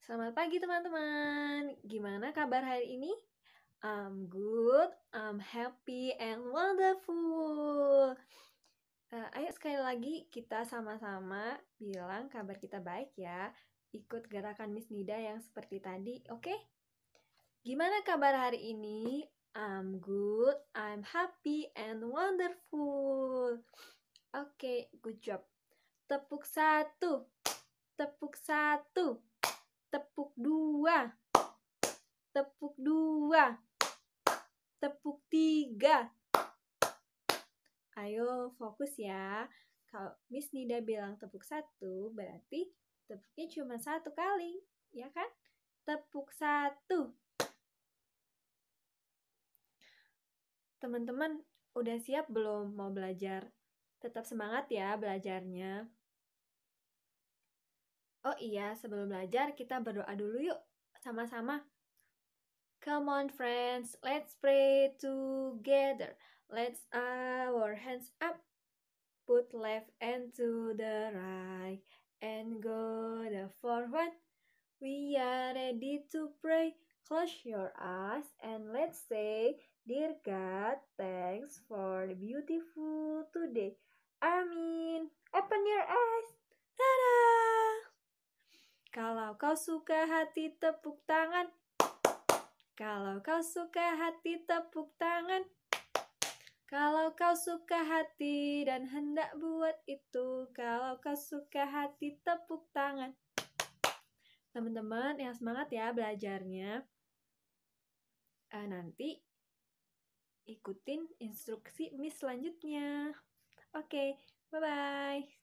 Selamat pagi teman-teman. Gimana kabar hari ini? I'm good, I'm happy and wonderful. Uh, ayo sekali lagi kita sama-sama bilang kabar kita baik ya. Ikut gerakan Miss Nida yang seperti tadi, oke? Okay? Gimana kabar hari ini? I'm good, I'm happy and wonderful. Oke, okay, good job. Tepuk satu, tepuk satu tepuk dua, tepuk dua, tepuk tiga. Ayo fokus ya. Kalau Miss Nida bilang tepuk satu, berarti tepuknya cuma satu kali, ya kan? Tepuk satu. Teman-teman, udah siap belum mau belajar? Tetap semangat ya belajarnya. Oh iya, sebelum belajar kita berdoa dulu yuk sama-sama. Come on friends, let's pray together. Let's our hands up. Put left and to the right and go the forward. We are ready to pray. Close your eyes and let's say, Dear God, thanks for the beautiful today. Amin. Open your eyes. Kalau kau suka hati tepuk tangan. Kalau kau suka hati tepuk tangan. Kalau kau suka hati dan hendak buat itu, kalau kau suka hati tepuk tangan. Teman-teman yang semangat ya belajarnya. Eh, nanti ikutin instruksi Miss selanjutnya. Oke, okay, bye-bye.